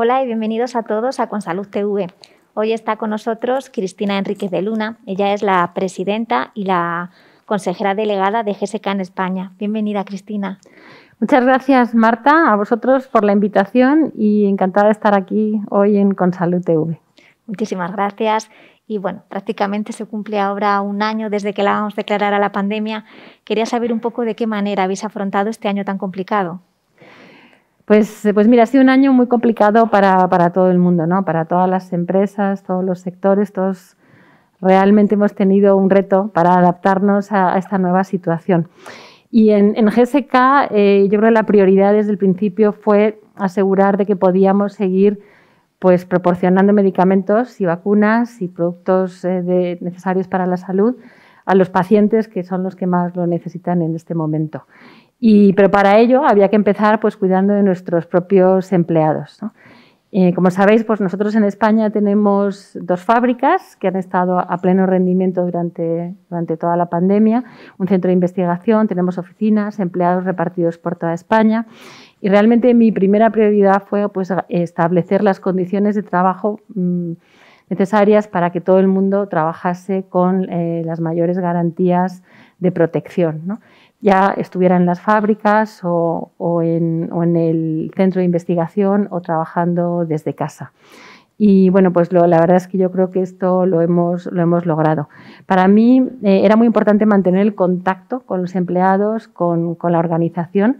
Hola y bienvenidos a todos a Consalud TV. Hoy está con nosotros Cristina Enríquez de Luna. Ella es la presidenta y la consejera delegada de GSK en España. Bienvenida, Cristina. Muchas gracias, Marta, a vosotros por la invitación y encantada de estar aquí hoy en Consalud TV. Muchísimas gracias. Y bueno, prácticamente se cumple ahora un año desde que la vamos a declarar a la pandemia. Quería saber un poco de qué manera habéis afrontado este año tan complicado. Pues, eh, pues, mira, ha sido un año muy complicado para, todo el mundo, ¿no? para todas las empresas, todos los sectores, todos realmente hemos tenido un reto para adaptarnos a, esta nueva situación. Y en, GSK eh, yo creo que la prioridad desde el principio fue asegurar de que podíamos seguir pues, proporcionando medicamentos y vacunas y productos eh, necesarios para la salud a los pacientes que son los que más lo necesitan en este momento. Y, pero para ello había que empezar pues, cuidando de nuestros propios empleados. Eh, como sabéis, pues nosotros en España tenemos dos fábricas que han estado a pleno rendimiento durante, durante toda la pandemia, un centro de investigación, tenemos oficinas, empleados repartidos por toda España. Y realmente mi primera prioridad fue pues, establecer las condiciones de trabajo mm, necesarias para que todo el mundo trabajase con eh, las mayores garantías de protección. ¿no? ya estuviera en las fábricas o, en, el centro de investigación o trabajando desde casa. Y bueno, pues la verdad es que yo creo que esto lo hemos, lo hemos logrado. Para mí eh, era muy importante mantener el contacto con los empleados, con, la organización,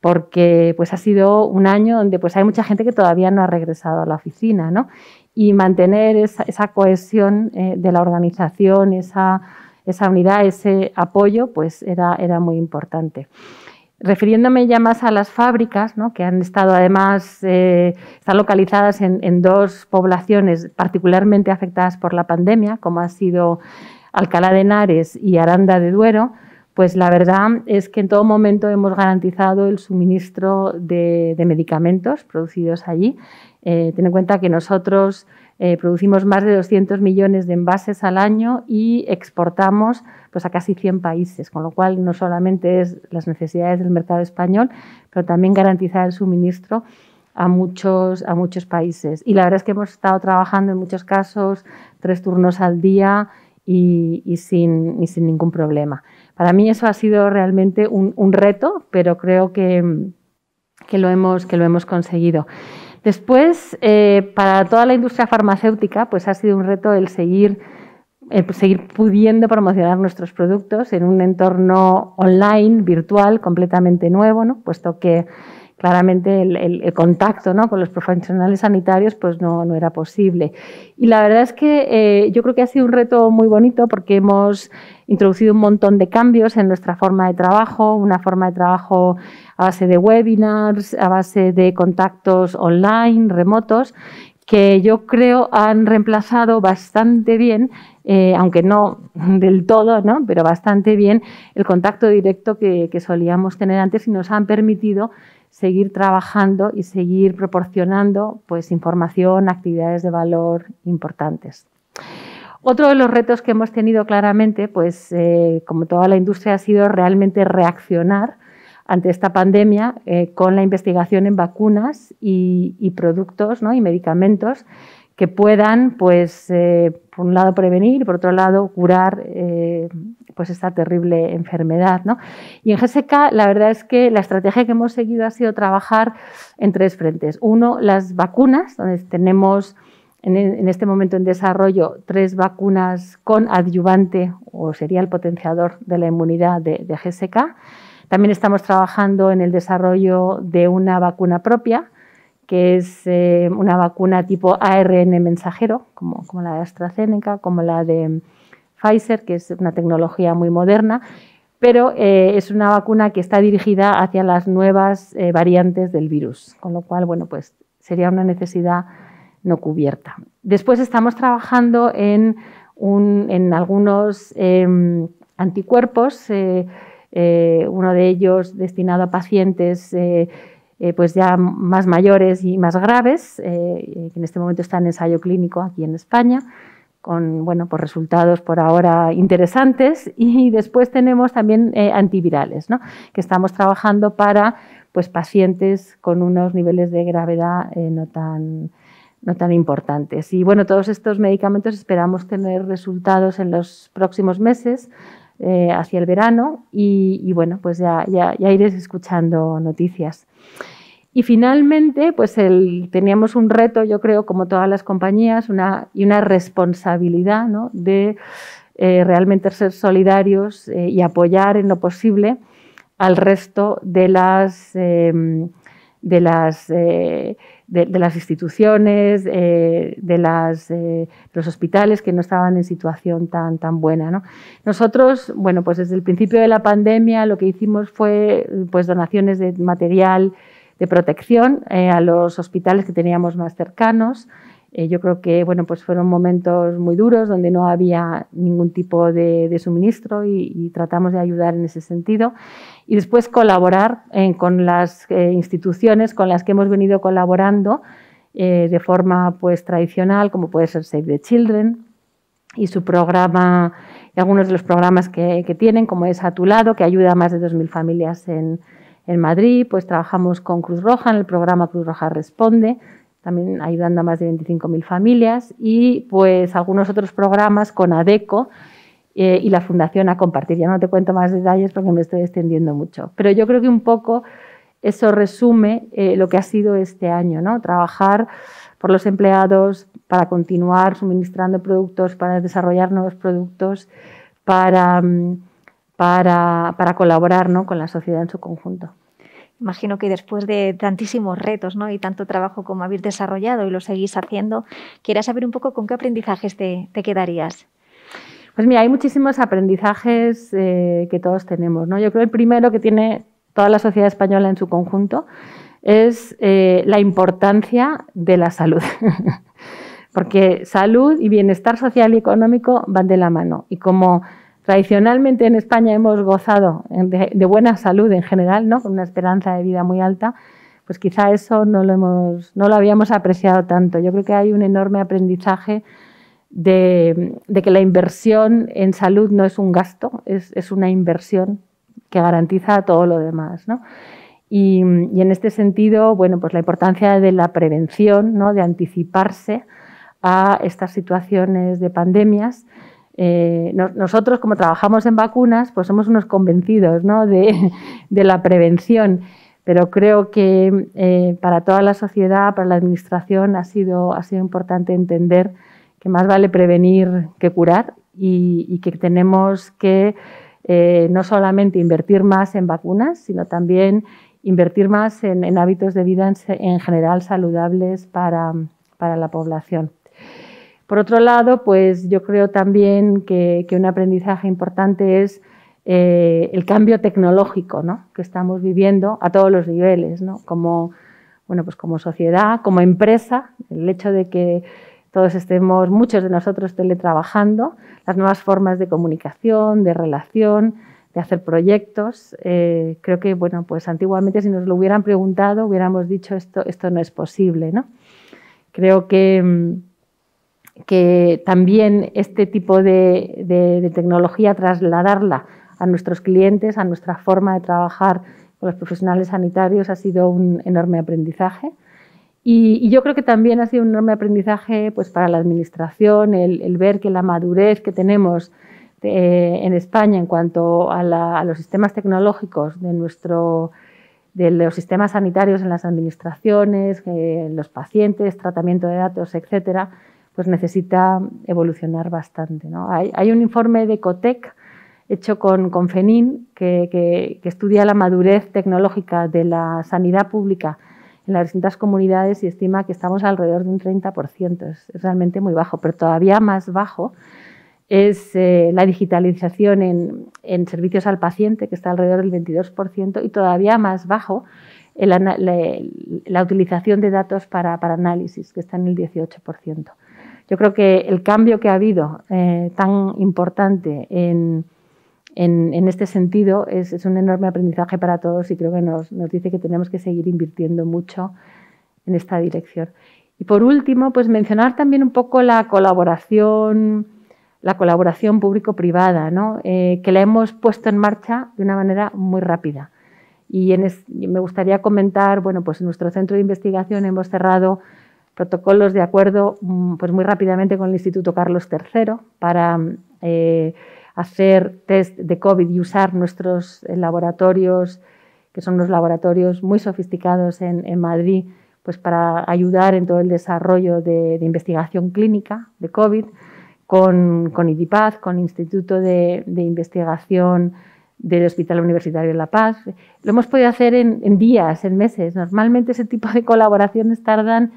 porque pues ha sido un año donde pues hay mucha gente que todavía no ha regresado a la oficina, ¿no? Y mantener esa, cohesión eh, de la organización, esa esa unidad, ese apoyo, pues era, era muy importante. Refiriéndome ya más a las fábricas, que han estado además, eh, están localizadas en, dos poblaciones particularmente afectadas por la pandemia, como ha sido Alcalá de Henares y Aranda de Duero, pues la verdad es que en todo momento hemos garantizado el suministro de, medicamentos producidos allí. Eh, en cuenta que nosotros eh, producimos más de 200 millones de envases al año y exportamos pues, a casi 100 países, con lo cual no solamente es las necesidades del mercado español, pero también garantizar el suministro a muchos, a muchos países. Y la verdad es que hemos estado trabajando en muchos casos tres turnos al día y, sin, sin, ningún problema. Para mí eso ha sido realmente un, reto, pero creo que, lo hemos, que lo hemos conseguido. Después, eh, para toda la industria farmacéutica, pues ha sido un reto el seguir, el seguir pudiendo promocionar nuestros productos en un entorno online, virtual, completamente nuevo, ¿no? puesto que claramente el, contacto ¿no? con los profesionales sanitarios pues no, era posible. Y la verdad es que eh, yo creo que ha sido un reto muy bonito porque hemos introducido un montón de cambios en nuestra forma de trabajo, una forma de trabajo a base de webinars, a base de contactos online, remotos, que yo creo han reemplazado bastante bien, eh, aunque no del todo, ¿no? pero bastante bien el contacto directo que, que, solíamos tener antes y nos han permitido seguir trabajando y seguir proporcionando pues, información, actividades de valor importantes. Otro de los retos que hemos tenido claramente, pues eh, como toda la industria, ha sido realmente reaccionar ante esta pandemia eh, con la investigación en vacunas y, productos ¿no? y medicamentos que puedan, pues, eh, por un lado prevenir y por otro lado curar pues esta terrible enfermedad. ¿no? Y en GSK la verdad es que la estrategia que hemos seguido ha sido trabajar en tres frentes. Uno, las vacunas, donde tenemos en, este momento en desarrollo tres vacunas con adyuvante o sería el potenciador de la inmunidad de, GSK. También estamos trabajando en el desarrollo de una vacuna propia, que es eh, una vacuna tipo ARN mensajero, como la de AstraZeneca, como la de Pfizer, que es una tecnología muy moderna, pero eh, es una vacuna que está dirigida hacia las nuevas eh, variantes del virus, con lo cual, bueno, pues sería una necesidad no cubierta. Después estamos trabajando en, algunos em, anticuerpos, eh, uno de ellos destinado a pacientes pues ya más mayores y más graves, que en este momento está en ensayo clínico aquí en España con bueno, pues resultados por ahora interesantes y después tenemos también eh, antivirales, que estamos trabajando para pues, pacientes con unos niveles de gravedad eh, no, tan, no tan importantes. Y bueno, todos estos medicamentos esperamos tener resultados en los próximos meses. Eh, hacia el verano y, bueno, pues ya, ya, ya iréis escuchando noticias. Y finalmente, pues teníamos un reto, yo creo, como todas las compañías, una, y una responsabilidad de eh, realmente ser solidarios eh, y apoyar en lo posible al resto de las, instituciones, de, los hospitales que no estaban en situación tan, buena. Nosotros, bueno, pues desde el principio de la pandemia lo que hicimos fue pues, donaciones de material, de protección eh, a los hospitales que teníamos más cercanos. Eh, yo creo que bueno, pues fueron momentos muy duros donde no había ningún tipo de, suministro y, tratamos de ayudar en ese sentido. Y después colaborar eh, con las instituciones con las que hemos venido colaborando de forma pues, tradicional, como puede ser Save the Children y su programa, y algunos de los programas que, tienen, como es A Tu Lado, que ayuda a más de 2.000 familias en, en Madrid, pues trabajamos con Cruz Roja en el programa Cruz Roja Responde, también ayudando a más de 25.000 familias y pues algunos otros programas con ADECO eh, y la Fundación a compartir. Ya no te cuento más detalles porque me estoy extendiendo mucho, pero yo creo que un poco eso resume eh, lo que ha sido este año, ¿no? Trabajar por los empleados para continuar suministrando productos, para desarrollar nuevos productos, para... Mm, para, colaborar ¿no? con la sociedad en su conjunto. Imagino que después de tantísimos retos ¿no? y tanto trabajo como habéis desarrollado y lo seguís haciendo, quieras saber un poco con qué aprendizajes te, quedarías. Pues mira, hay muchísimos aprendizajes eh, que todos tenemos. ¿no? Yo creo el primero que tiene toda la sociedad española en su conjunto es eh, la importancia de la salud. Porque salud y bienestar social y económico van de la mano. Y como Tradicionalmente en España hemos gozado de, buena salud en general, ¿no? con una esperanza de vida muy alta, pues quizá eso no lo, hemos, no lo habíamos apreciado tanto. Yo creo que hay un enorme aprendizaje de, que la inversión en salud no es un gasto, es, una inversión que garantiza todo lo demás. Y, y, en este sentido, bueno, pues la importancia de la prevención, ¿no? de anticiparse a estas situaciones de pandemias eh, nosotros, como trabajamos en vacunas, pues somos unos convencidos de, la prevención, pero creo que eh, para toda la sociedad, para la administración, ha sido, importante entender que más vale prevenir que curar y, que tenemos que eh, no solamente invertir más en vacunas, sino también invertir más en, hábitos de vida en, general saludables para la población. Por otro lado, pues yo creo también que, un aprendizaje importante es eh, el cambio tecnológico que estamos viviendo a todos los niveles, ¿no? como, bueno, pues como sociedad, como empresa, el hecho de que todos estemos, muchos de nosotros, teletrabajando, las nuevas formas de comunicación, de relación, de hacer proyectos. Eh, creo que, bueno, pues antiguamente si nos lo hubieran preguntado, hubiéramos dicho esto, esto no es posible, ¿no? Creo que mm, que también este tipo de, tecnología trasladarla a nuestros clientes, a nuestra forma de trabajar con los profesionales sanitarios ha sido un enorme aprendizaje. Y, yo creo que también ha sido un enorme aprendizaje pues, para la Administración el, ver que la madurez que tenemos eh, en España en cuanto a, los sistemas tecnológicos de los sistemas sanitarios en las administraciones, en eh, los pacientes, tratamiento de datos, etcétera, pues necesita evolucionar bastante. Hay, un informe de Cotec hecho con, FENIN que, estudia la madurez tecnológica de la sanidad pública en las distintas comunidades y estima que estamos alrededor de un 30%. Es, realmente muy bajo, pero todavía más bajo es eh, la digitalización en, servicios al paciente, que está alrededor del 22%, y todavía más bajo la, la, utilización de datos para, para análisis, que está en el 18%. Yo creo que el cambio que ha habido eh, tan importante en, este sentido es, un enorme aprendizaje para todos y creo que nos, dice que tenemos que seguir invirtiendo mucho en esta dirección. Y por último, pues mencionar también un poco la colaboración, la colaboración público-privada, eh, que la hemos puesto en marcha de una manera muy rápida. Y me gustaría comentar, bueno, pues en nuestro centro de investigación hemos cerrado protocolos de acuerdo mm, pues muy rápidamente con el Instituto Carlos III para eh, hacer test de COVID y usar nuestros eh, laboratorios, que son unos laboratorios muy sofisticados en, Madrid, pues para ayudar en todo el desarrollo de, investigación clínica de COVID, con, con IDIPAZ, con Instituto de, Investigación del Hospital Universitario de La Paz. Lo hemos podido hacer en días, en meses. Normalmente ese tipo de colaboraciones tardan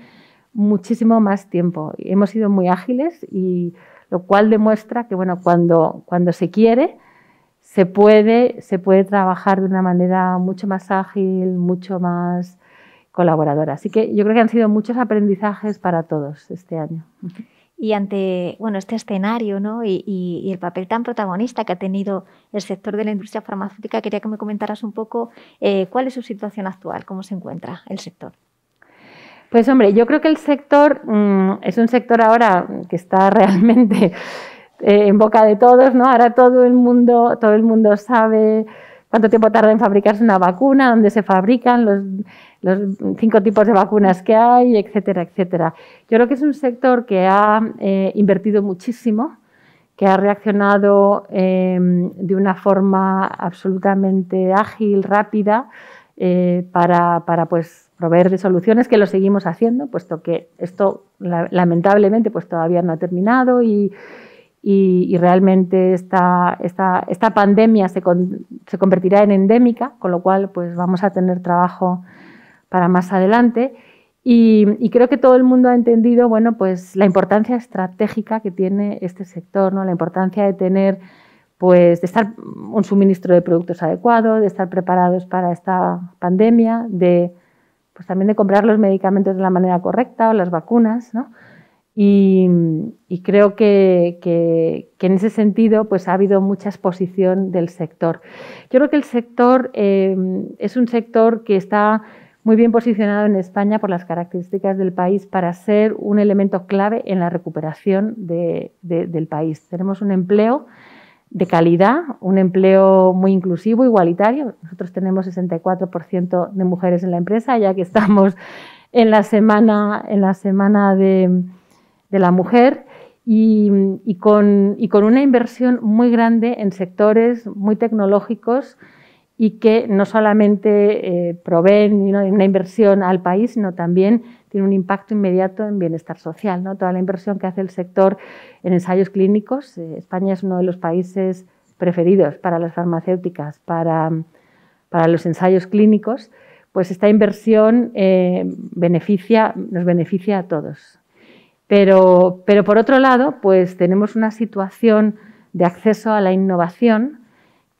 muchísimo más tiempo. Hemos sido muy ágiles y lo cual demuestra que bueno, cuando, cuando se quiere se puede, se puede trabajar de una manera mucho más ágil, mucho más colaboradora. Así que yo creo que han sido muchos aprendizajes para todos este año. Y ante bueno, este escenario ¿no? y, el papel tan protagonista que ha tenido el sector de la industria farmacéutica, quería que me comentaras un poco eh, cuál es su situación actual, cómo se encuentra el sector. Pues hombre, yo creo que el sector mm, es un sector ahora que está realmente eh, en boca de todos, ¿no? Ahora todo el mundo, todo el mundo sabe cuánto tiempo tarda en fabricarse una vacuna, dónde se fabrican, los, cinco tipos de vacunas que hay, etcétera, etcétera. Yo creo que es un sector que ha eh, invertido muchísimo, que ha reaccionado em, de una forma absolutamente ágil, rápida, eh, para pues, proveer de soluciones que lo seguimos haciendo, puesto que esto lamentablemente pues todavía no ha terminado y, realmente esta, esta, esta pandemia se, convertirá en endémica, con lo cual pues vamos a tener trabajo para más adelante. Y, creo que todo el mundo ha entendido bueno, pues, la importancia estratégica que tiene este sector, ¿no? la importancia de tener pues de estar un suministro de productos adecuado, de estar preparados para esta pandemia, de pues también de comprar los medicamentos de la manera correcta o las vacunas, ¿no? Y, creo que, en ese sentido pues ha habido mucha exposición del sector. Yo creo que el sector eh, es un sector que está muy bien posicionado en España por las características del país para ser un elemento clave en la recuperación del país. Tenemos un empleo de calidad, un empleo muy inclusivo, igualitario. Nosotros tenemos 64% de mujeres en la empresa, ya que estamos en la semana, en la semana de, la mujer. Y, con, una inversión muy grande en sectores muy tecnológicos y que no solamente eh, proveen una inversión al país, sino también tiene un impacto inmediato en bienestar social. ¿no? Toda la inversión que hace el sector en ensayos clínicos, eh, España es uno de los países preferidos para las farmacéuticas, para, los ensayos clínicos, pues esta inversión eh, beneficia, nos beneficia a todos. Pero, pero por otro lado, pues tenemos una situación de acceso a la innovación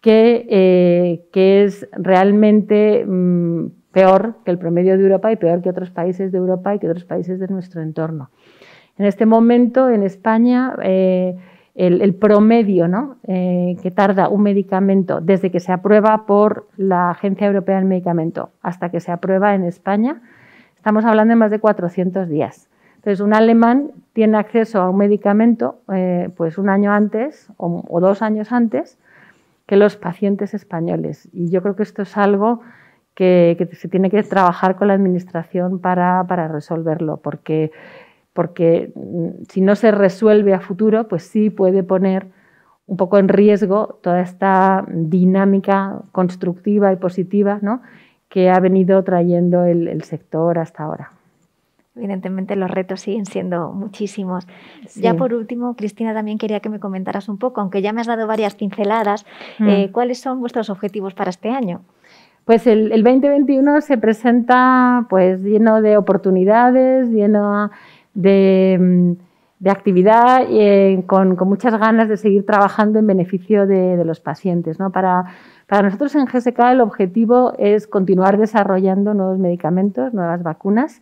que, eh, es realmente mm, peor que el promedio de Europa y peor que otros países de Europa y que otros países de nuestro entorno. En este momento, en España, eh, el, promedio ¿no? Eh, que tarda un medicamento desde que se aprueba por la Agencia Europea del Medicamento hasta que se aprueba en España, estamos hablando de más de 400 días. Entonces, un alemán tiene acceso a un medicamento eh, pues un año antes o dos años antes que los pacientes españoles. Y yo creo que esto es algo que, se tiene que trabajar con la Administración para, resolverlo, porque, porque mm, si no se resuelve a futuro, pues sí puede poner un poco en riesgo toda esta dinámica constructiva y positiva que ha venido trayendo el, sector hasta ahora. Evidentemente los retos siguen siendo muchísimos. Ya por último, Cristina, también quería que me comentaras un poco, aunque ya me has dado varias pinceladas, eh, mm. ¿cuáles son vuestros objetivos para este año? Pues el, 2021 se presenta pues, lleno de oportunidades, lleno de, mm, actividad y eh, con, muchas ganas de seguir trabajando en beneficio de, los pacientes. ¿no? Para, para nosotros en GSK el objetivo es continuar desarrollando nuevos medicamentos, nuevas vacunas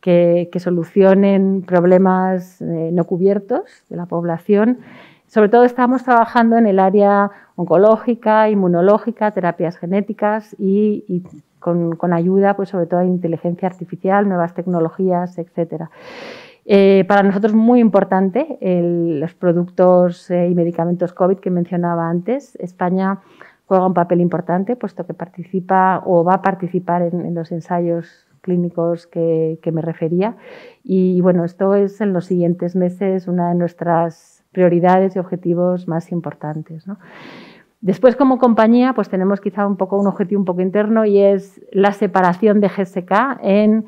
que, que solucionen problemas eh, no cubiertos de la población sobre todo estamos trabajando en el área oncológica, inmunológica, terapias genéticas y, con, ayuda, pues sobre todo a inteligencia artificial, nuevas tecnologías, etc. Eh, para nosotros muy importante los productos eh, y medicamentos COVID que mencionaba antes. España juega un papel importante, puesto que participa o va a participar en, los ensayos clínicos que, me refería. y bueno, esto es en los siguientes meses una de nuestras prioridades y objetivos más importantes. Después, como compañía, pues tenemos quizá un poco un objetivo un poco interno y es la separación de GSK en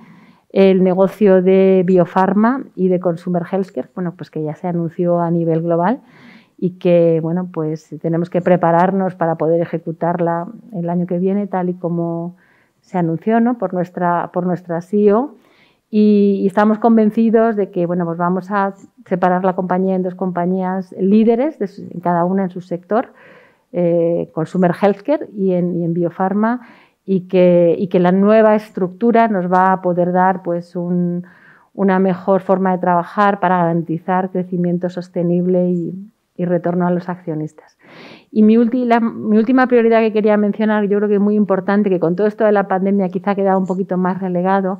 el negocio de biofarma y de consumer healthcare, bueno, pues que ya se anunció a nivel global y que, bueno, pues tenemos que prepararnos para poder ejecutarla el año que viene, tal y como se anunció, ¿no? Por nuestra, por nuestra CEO y, estamos convencidos de que bueno, pues vamos a separar la compañía en dos compañías líderes, en cada una en su sector, eh, Consumer Healthcare y en, Biofarma, y que, y que, la nueva estructura nos va a poder dar pues, una mejor forma de trabajar para garantizar crecimiento sostenible y, retorno a los accionistas. Y mi, mi, última prioridad que quería mencionar, yo creo que es muy importante, que con todo esto de la pandemia quizá ha quedado un poquito más relegado,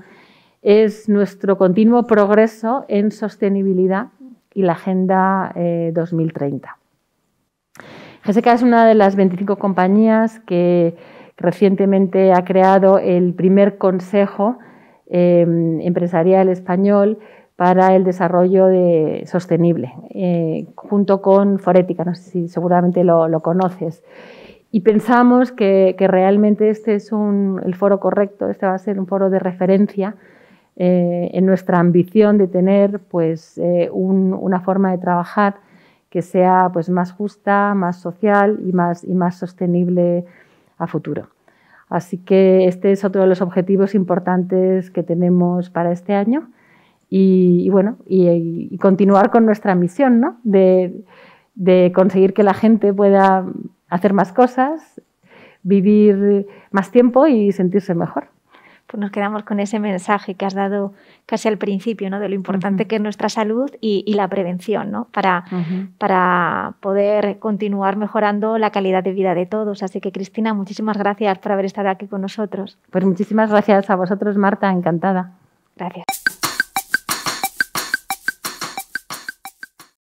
es nuestro continuo progreso en sostenibilidad y la Agenda 2030. Eh, GSK es una de las 25 compañías que recientemente ha creado el primer Consejo em, Empresarial Español para el Desarrollo Sostenible, eh, junto con Forética, no sé si seguramente lo, conoces. Y pensamos que, realmente este es el foro correcto, este va a ser un foro de referencia eh, en nuestra ambición de tener pues, eh, una forma de trabajar que sea pues, más justa, más social y más, y más sostenible a futuro. Así que este es otro de los objetivos importantes que tenemos para este año y, bueno, continuar con nuestra misión de conseguir que la gente pueda hacer más cosas, vivir más tiempo y sentirse mejor pues nos quedamos con ese mensaje que has dado casi al principio, ¿no? De lo importante que es nuestra salud y, la prevención, Para, para poder continuar mejorando la calidad de vida de todos. Así que, Cristina, muchísimas gracias por haber estado aquí con nosotros. Pues muchísimas gracias a vosotros, Marta, encantada. Gracias.